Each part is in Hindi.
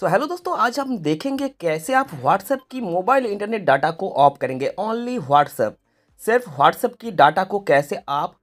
सो so, हेलो दोस्तों आज हम देखेंगे कैसे आप व्हाट्सएप की मोबाइल इंटरनेट डाटा को ऑफ करेंगे ओनली व्हाट्सएप सिर्फ व्हाट्सएप की डाटा को कैसे आप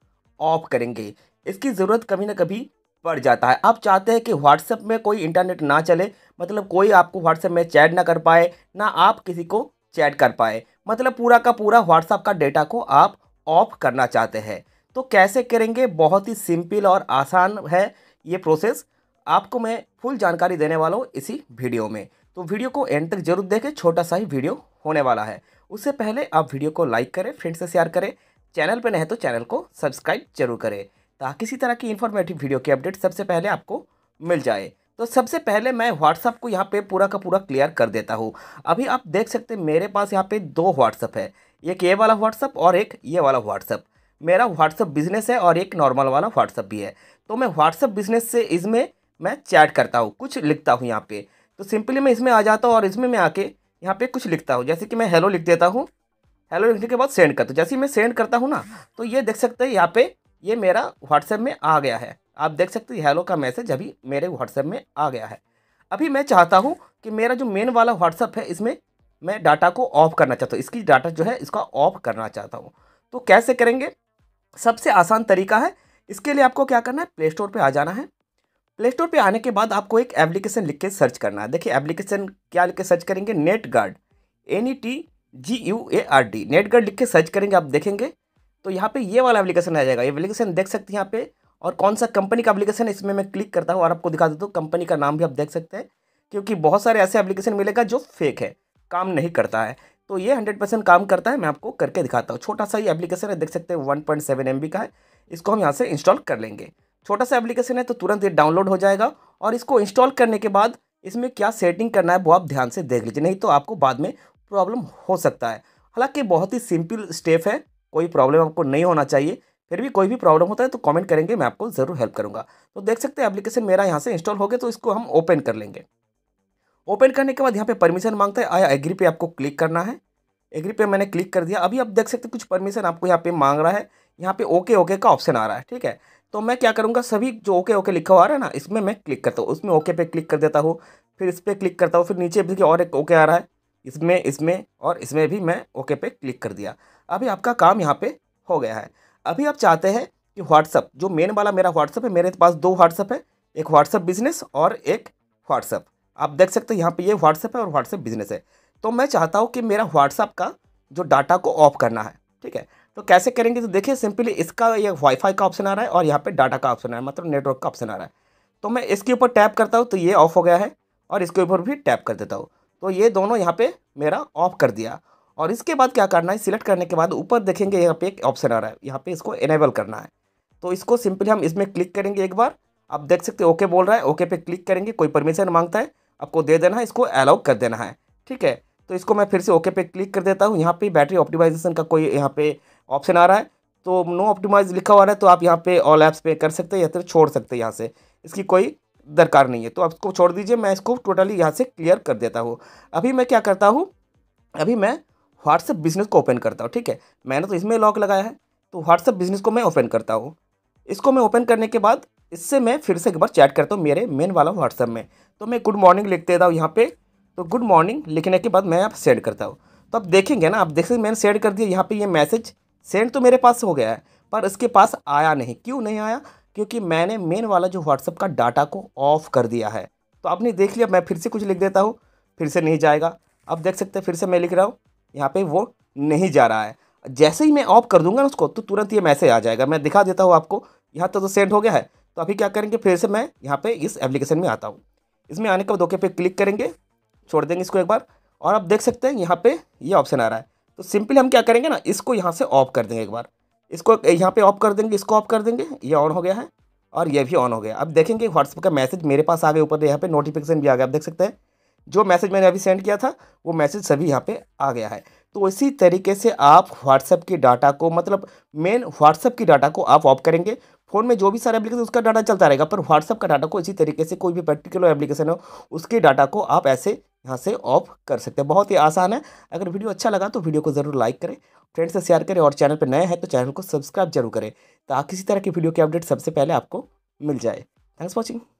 ऑफ करेंगे इसकी ज़रूरत कभी ना कभी पड़ जाता है आप चाहते हैं कि व्हाट्सएप में कोई इंटरनेट ना चले मतलब कोई आपको व्हाट्सएप में चैट ना कर पाए ना आप किसी को चैट कर पाए मतलब पूरा का पूरा व्हाट्सएप का डाटा को आप ऑफ करना चाहते हैं तो कैसे करेंगे बहुत ही सिंपल और आसान है ये प्रोसेस आपको मैं फुल जानकारी देने वाला हूँ इसी वीडियो में तो वीडियो को एंड तक जरूर देखें छोटा सा ही वीडियो होने वाला है उससे पहले आप वीडियो को लाइक करें फ्रेंड से शेयर करें चैनल पर नहीं तो चैनल को सब्सक्राइब जरूर करें ताकि किसी तरह की इन्फॉर्मेटिव वीडियो की अपडेट सबसे पहले आपको मिल जाए तो सबसे पहले मैं व्हाट्सअप को यहाँ पे पूरा का पूरा क्लियर कर देता हूँ अभी आप देख सकते हैं मेरे पास यहाँ पे दो व्हाट्सअप है एक ये वाला व्हाट्सअप और एक ये वाला व्हाट्सअप मेरा व्हाट्सअप बिजनेस है और एक नॉर्मल वाला व्हाट्सअप भी है तो मैं व्हाट्सअप बिजनेस से इसमें मैं चैट करता हूँ कुछ लिखता हूँ यहाँ पे तो सिंपली मैं इसमें आ जाता हूँ और इसमें मैं आके यहाँ पे कुछ लिखता हूँ जैसे कि मैं हेलो लिख देता हूँ हेलो लिखने के बाद सेंड करता हूँ जैसे मैं सेंड करता हूँ ना तो ये देख सकते हैं यहाँ पे ये मेरा व्हाट्सएप में आ गया है आप देख सकते हैं हेलो का मैसेज अभी मेरे व्हाट्सएप में आ गया है अभी मैं चाहता हूँ कि मेरा जो मेन वाला व्हाट्सअप है इसमें मैं डाटा को ऑफ करना चाहता हूँ इसकी डाटा जो है इसका ऑफ करना चाहता हूँ तो कैसे करेंगे सबसे आसान तरीका है इसके लिए आपको क्या करना है प्ले स्टोर पर आ जाना है प्ले स्टोर पर आने के बाद आपको एक एप्लीकेशन लिख के सर्च करना है देखिए एप्लीकेशन क्या लिख के सर्च करेंगे NetGuard N E e T G U A R D NetGuard लिख के सर्च करेंगे आप देखेंगे तो यहाँ पे ये वाला एप्लीकेशन आ जाएगा ये एप्लीकेशन देख सकते हैं यहाँ पे और कौन सा कंपनी का एप्लीकेशन है इसमें मैं क्लिक करता हूँ और आपको दिखा देता हूँ कंपनी का नाम भी आप देख सकते हैं क्योंकि बहुत सारे ऐसे एप्लीकेशन मिलेगा जो फेक है काम नहीं करता है तो ये हंड्रेड परसेंट काम करता है मैं आपको करके दिखाता हूँ छोटा सा ये एप्लीकेशन है देख सकते हैं one point seven M B का है इसको हम यहाँ से इंस्टॉल कर लेंगे छोटा सा एप्लीकेशन है तो तुरंत ये डाउनलोड हो जाएगा और इसको इंस्टॉल करने के बाद इसमें क्या सेटिंग करना है वो आप ध्यान से देख लीजिए नहीं तो आपको बाद में प्रॉब्लम हो सकता है हालांकि बहुत ही सिंपल स्टेप है कोई प्रॉब्लम आपको नहीं होना चाहिए फिर भी कोई भी प्रॉब्लम होता है तो कमेंट करेंगे मैं आपको ज़रूर हेल्प करूँगा तो देख सकते हैं एप्लीकेशन मेरा यहाँ से इंस्टॉल हो गया तो इसको हम ओपन कर लेंगे ओपन करने के बाद यहाँ पे परमिशन मांगता है आई एग्री पे आपको क्लिक करना है एग्री पे मैंने क्लिक कर दिया अभी आप देख सकते कुछ परमिशन आपको यहाँ पे मांग रहा है यहाँ पे ओके ओके का ऑप्शन आ रहा है ठीक है तो मैं क्या करूँगा सभी जो ओके ओके लिखा हुआ आ रहा है ना इसमें मैं क्लिक करता हूँ उसमें ओके पे क्लिक कर देता हूँ फिर इस पर क्लिक करता हूँ फिर नीचे देखिए और एक ओके आ रहा है इसमें इसमें और इसमें भी मैं ओके पे क्लिक कर दिया अभी आपका काम यहाँ पर हो गया है अभी आप चाहते हैं कि व्हाट्सअप जो मेन वाला मेरा व्हाट्सअप है मेरे पास दो व्हाट्सअप है एक व्हाट्सअप बिजनेस और एक व्हाट्सअप आप देख सकते हो यहाँ पे ये यह व्हाट्सअप है और व्हाट्सअप बिजनेस है तो मैं चाहता हूँ कि मेरा व्हाट्सअप का जो डाटा को ऑफ करना है ठीक है तो कैसे करेंगे तो देखिए सिंपली इसका ये वाईफाई का ऑप्शन आ रहा है और यहाँ पे डाटा का ऑप्शन आ रहा है मतलब नेटवर्क का ऑप्शन आ रहा है तो मैं इसके ऊपर टैप करता हूँ तो ये ऑफ हो गया है और इसके ऊपर भी टैप कर देता हूँ तो ये दोनों यहाँ पे मेरा ऑफ कर दिया और इसके बाद क्या करना है सिलेक्ट करने के बाद ऊपर देखेंगे यहाँ पे एक ऑप्शन आ रहा है यहाँ पर इसको इनेबल करना है तो इसको सिंपली हम इसमें क्लिक करेंगे एक बार आप देख सकते ओके बोल रहा है ओके पे क्लिक करेंगे कोई परमिशन मांगता है आपको दे देना है इसको अलाउ कर देना है ठीक है तो इसको मैं फिर से ओके पे क्लिक कर देता हूँ यहाँ पे बैटरी ऑप्टिमाइजेशन का कोई यहाँ पे ऑप्शन आ रहा है तो नो ऑप्टिमाइज लिखा हुआ है तो आप यहाँ पे ऑल ऐप्स पे कर सकते हैं या फिर छोड़ सकते हैं यहाँ से इसकी कोई दरकार नहीं है तो आप इसको छोड़ दीजिए मैं इसको टोटली यहाँ से क्लियर कर देता हूँ अभी मैं क्या करता हूँ अभी मैं व्हाट्सएप बिजनेस को ओपन करता हूँ ठीक है मैंने तो इसमें लॉक लगाया है तो व्हाट्सएप बिजनेस को मैं ओपन करता हूँ इसको मैं ओपन करने के बाद इससे मैं फिर से एक बार चैट करता हूँ मेरे मेन वाला व्हाट्सएप में तो मैं गुड मॉर्निंग लिख देता हूँ यहाँ पे तो गुड मॉर्निंग लिखने के बाद मैं आप सेंड करता हूँ तो आप देखेंगे ना आप देख सकते मैंने सेंड कर दिया यहाँ पे ये मैसेज सेंड तो मेरे पास हो गया है पर इसके पास आया नहीं क्यों नहीं आया क्योंकि मैंने मेन वाला जो व्हाट्सअप का डाटा को ऑफ कर दिया है तो आपने देख लिया मैं फिर से कुछ लिख देता हूँ फिर से नहीं जाएगा अब देख सकते हैं फिर से मैं लिख रहा हूँ यहाँ पे वो नहीं जा रहा है जैसे ही मैं ऑफ कर दूंगा ना उसको तो तुरंत ये मैसेज आ जाएगा मैं दिखा देता हूँ आपको यहाँ तक तो, तो सेंड हो गया है तो अभी क्या करेंगे फिर से मैं यहाँ पे इस एप्लीकेशन में आता हूँ इसमें आने के बाद ओके पे क्लिक करेंगे छोड़ देंगे इसको एक बार और आप देख सकते हैं यहाँ पे ये ऑप्शन आ रहा है तो सिंपली हम क्या करेंगे ना इसको यहाँ से ऑफ कर देंगे एक बार इसको यहाँ पे ऑफ कर देंगे इसको ऑफ कर देंगे ये ऑन हो गया है और ये भी ऑन हो गया अब देखेंगे व्हाट्सएप का मैसेज मेरे पास आ गया ऊपर यहाँ पे नोटिफिकेशन भी आ गया आप देख सकते हैं जो मैसेज मैंने अभी सेंड किया था वो मैसेज सभी यहाँ पर आ गया है तो इसी तरीके से आप व्हाट्सएप की डाटा को मतलब मेन व्हाट्सएप की डाटा को आप ऑफ करेंगे फ़ोन में जो भी सारा एप्लीकेशन उसका डाटा चलता रहेगा पर व्हाट्सअप का डाटा को इसी तरीके से कोई भी पर्टिकुलर एप्लीकेशन हो उसके डाटा को आप ऐसे यहाँ से ऑफ कर सकते हैं बहुत ही आसान है अगर वीडियो अच्छा लगा तो वीडियो को ज़रूर लाइक करें फ्रेंड्स से शेयर करें और चैनल पर नए हैं तो चैनल को सब्सक्राइब जरूर करें ताकि इसी तरह की वीडियो की अपडेट सबसे पहले आपको मिल जाए थैंक्स वॉचिंग